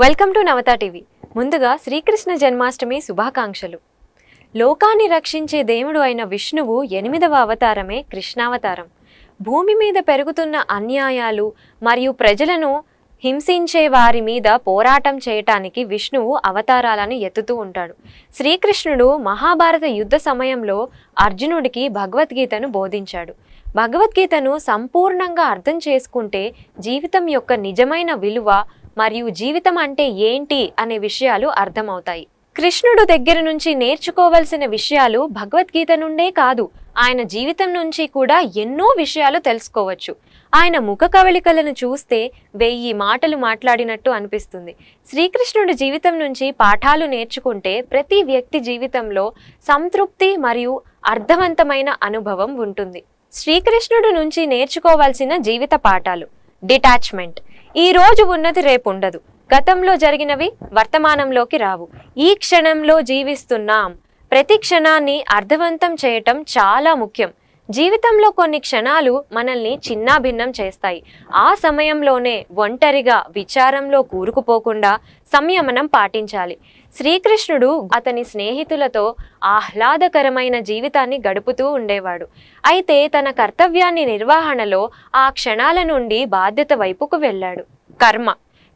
welcome to Navata TV ముందుగా శ్రీకృష్ణ జన్మాష్టమి శుభాకాంక్షలు లోకాన్ని రక్షించే దేవుడు అయిన విష్ణువు ఎనిమిదవ అవతారమే కృష్ణావతారం భూమి మీద పెరుగుతున్న అన్యాయాలు మరియు ప్రజలను హింసించే వారి మీద పోరాటం చేయటానికి విష్ణువు అవతారాలను ఎత్తుతూ ఉంటాడు శ్రీకృష్ణుడు మహాభారత యుద్ధ సమయంలో అర్జునుడికి భగవద్గీతను బోధించాడు భగవద్గీతను సంపూర్ణంగా అర్థం చేసుకుంటే జీవితం యొక్క నిజమైన విలువ మరియు జీవితం అంటే ఏంటి అనే విషయాలు అర్థమవుతాయి కృష్ణుడు దగ్గర నుంచి నేర్చుకోవలసిన విషయాలు భగవద్గీత నుండే కాదు ఆయన జీవితం నుంచి కూడా ఎన్నో విషయాలు తెలుసుకోవచ్చు ఆయన ముఖ కవళికలను చూస్తే వెయ్యి మాటలు మాట్లాడినట్టు అనిపిస్తుంది శ్రీకృష్ణుడి జీవితం నుంచి పాఠాలు నేర్చుకుంటే ప్రతి వ్యక్తి జీవితంలో సంతృప్తి మరియు అర్థవంతమైన అనుభవం ఉంటుంది శ్రీకృష్ణుడు నుంచి నేర్చుకోవాల్సిన జీవిత పాఠాలు డిటాచ్మెంట్ ఈ రోజు ఉన్నది రేపు ఉండదు గతంలో జరిగినవి వర్తమానంలోకి రావు ఈ క్షణంలో జీవిస్తున్నాం ప్రతి క్షణాన్ని అర్థవంతం చేయటం చాలా ముఖ్యం జీవితంలో కొన్ని క్షణాలు మనల్ని చిన్నాభిన్నం చేస్తాయి ఆ సమయంలోనే ఒంటరిగా విచారంలో కూరుకుపోకుండా సంయమనం పాటించాలి శ్రీకృష్ణుడు అతని స్నేహితులతో ఆహ్లాదకరమైన జీవితాన్ని గడుపుతూ ఉండేవాడు అయితే తన కర్తవ్యాన్ని నిర్వహణలో ఆ క్షణాల నుండి బాధ్యత వైపుకు వెళ్ళాడు కర్మ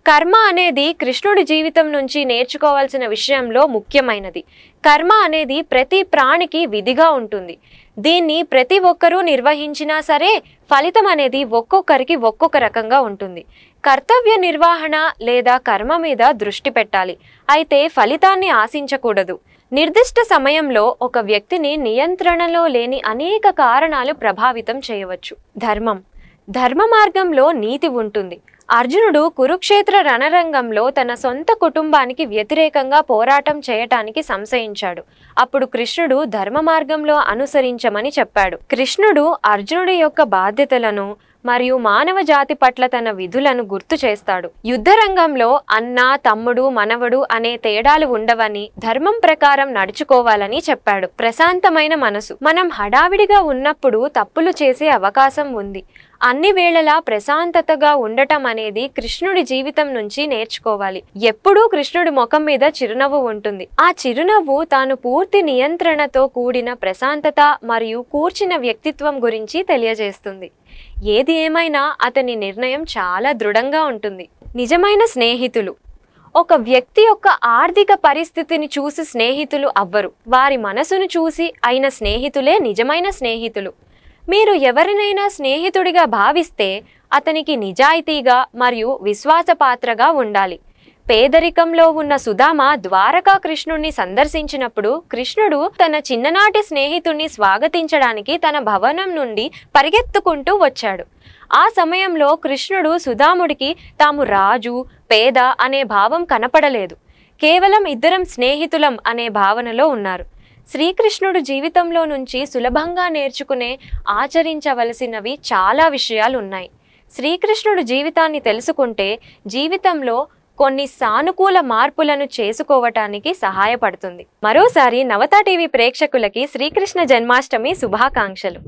కర్మ అనేది కృష్ణుడి జీవితం నుంచి నేర్చుకోవాల్సిన విషయంలో ముఖ్యమైనది కర్మ అనేది ప్రతి ప్రాణికి విధిగా ఉంటుంది దీన్ని ప్రతి ఒక్కరూ నిర్వహించినా సరే ఫలితం అనేది ఒక్కొక్కరికి ఒక్కొక్క రకంగా ఉంటుంది కర్తవ్య నిర్వహణ లేదా కర్మ మీద దృష్టి పెట్టాలి అయితే ఫలితాన్ని ఆశించకూడదు నిర్దిష్ట సమయంలో ఒక వ్యక్తిని నియంత్రణలో లేని అనేక కారణాలు ప్రభావితం చేయవచ్చు ధర్మం ధర్మ మార్గంలో నీతి ఉంటుంది అర్జునుడు కురుక్షేత్ర రణరంగంలో తన సొంత కుటుంబానికి వ్యతిరేకంగా పోరాటం చేయటానికి సంశయించాడు అప్పుడు కృష్ణుడు ధర్మ మార్గంలో అనుసరించమని చెప్పాడు కృష్ణుడు అర్జునుడి యొక్క బాధ్యతలను మరియు మానవ జాతి పట్ల తన విధులను గుర్తు చేస్తాడు యుద్ధరంగంలో అన్న తమ్ముడు మనవడు అనే తేడాలు ఉండవని ధర్మం ప్రకారం నడుచుకోవాలని చెప్పాడు ప్రశాంతమైన మనసు మనం హడావిడిగా ఉన్నప్పుడు తప్పులు చేసే అవకాశం ఉంది అన్ని వేళలా ప్రశాంతతగా ఉండటం అనేది కృష్ణుడి జీవితం నుంచి నేర్చుకోవాలి ఎప్పుడూ కృష్ణుడి ముఖం మీద చిరునవ్వు ఉంటుంది ఆ చిరునవ్వు తాను పూర్తి నియంత్రణతో కూడిన ప్రశాంతత మరియు కూర్చిన వ్యక్తిత్వం గురించి తెలియజేస్తుంది ఏది ఏమైనా అతని నిర్ణయం చాలా దృఢంగా ఉంటుంది నిజమైన స్నేహితులు ఒక వ్యక్తి యొక్క ఆర్థిక పరిస్థితిని చూసి స్నేహితులు అవ్వరు వారి మనసును చూసి అయిన స్నేహితులే నిజమైన స్నేహితులు మీరు ఎవరినైనా స్నేహితుడిగా భావిస్తే అతనికి నిజాయితీగా మరియు విశ్వాసపాత్రగా ఉండాలి పేదరికంలో ఉన్న సుధామ ద్వారకా కృష్ణుణ్ణి సందర్శించినప్పుడు కృష్ణుడు తన చిన్ననాటి స్నేహితుణ్ణి స్వాగతించడానికి తన భవనం నుండి పరిగెత్తుకుంటూ వచ్చాడు ఆ సమయంలో కృష్ణుడు సుధాముడికి తాము రాజు పేద అనే భావం కనపడలేదు కేవలం ఇద్దరం స్నేహితులం అనే భావనలో ఉన్నారు శ్రీకృష్ణుడు జీవితంలో నుంచి సులభంగా నేర్చుకునే ఆచరించవలసినవి చాలా విషయాలు ఉన్నాయి శ్రీకృష్ణుడు జీవితాన్ని తెలుసుకుంటే జీవితంలో కొన్ని సానుకూల మార్పులను చేసుకోవటానికి సహాయపడుతుంది మరోసారి నవతా టీవీ ప్రేక్షకులకి శ్రీకృష్ణ జన్మాష్టమి శుభాకాంక్షలు